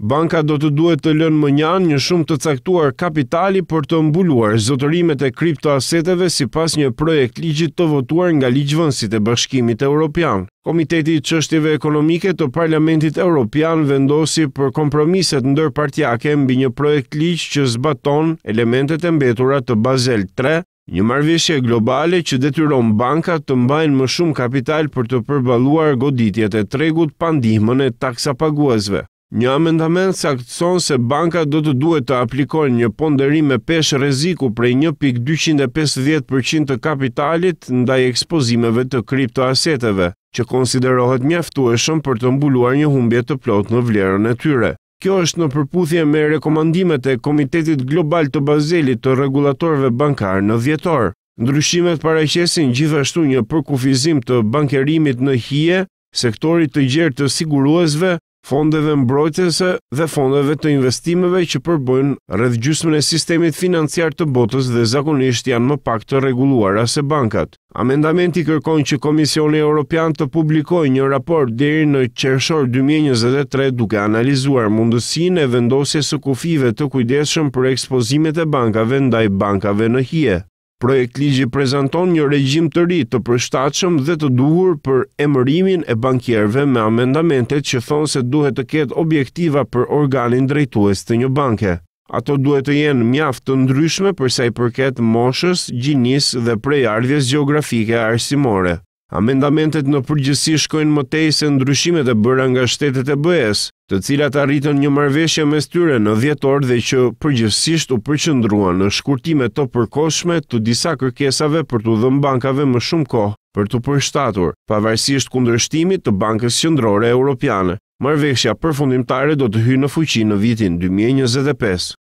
Banka do të duhet të lënë më njanë një shumë të caktuar kapitali për të mbuluar zotërimet e kriptoaseteve si pas një projekt ligjit të votuar nga ligjvënsit e bashkimit e Europian. Komiteti Qështjeve Ekonomike të Parlamentit Europian vendosi për kompromiset ndër partjake mbi një projekt ligj që zbaton elementet e mbetura të Bazel 3, Një marveshje globale që detyron banka të mbajnë më shumë kapital për të përbaluar goditjet e tregut pandihmën e taksa paguazve. Një amendament se akëtëson se banka do të duhet të aplikojnë një ponderim me peshë reziku prej 1.250% të kapitalit ndaj ekspozimeve të kriptoaseteve, që konsiderohet mjaftueshëm për të mbuluar një humbje të plot në vlerën e tyre. Kjo është në përputhje me rekomandimet e Komitetit Global të Bazelit të regulatorve bankar në vjetor. Ndryshimet paraqesin gjithashtu një përkufizim të bankerimit në hije, sektorit të gjerë të siguruesve, fondeve mbrojtese dhe fondeve të investimeve që përbojnë rrëdhë gjysmën e sistemit financiar të botës dhe zakonisht janë më pak të reguluar se bankat. Amendamenti kërkon që Komisioni Europian të publikoj një raport deri në qershor 2023 duke analizuar mundësin e vendosje së kufive të kujdeshëm për ekspozimet e bankave ndaj bankave në hje. Projekt ligji prezanton një regjim të ri të përshtatshëm dhe të duhur për emërimin e bankierëve me amendamentet që thonë se duhet të ketë objektiva për organin drejtues të një banke. Ato duhet të jenë mjaft të ndryshme për sa i përket moshës, gjinisë dhe prejardhjes gjeografike arsimore. Amendamentet në përgjësi shkojnë më tej se ndryshimet e bëra nga shtetet e BE-s, të cilat arritën një marrëveshje mes tyre në 10 dhe që përgjësisht u përqendruan në shkurtime të përkohshme të disa kërkesave për të dhënë bankave më shumë kohë për të përshtatur, pavarësisht kundërshtimit të Bankës Qendrore Europiane. Marrëveshja përfundimtare do të hyjë në fuqi në vitin 2025.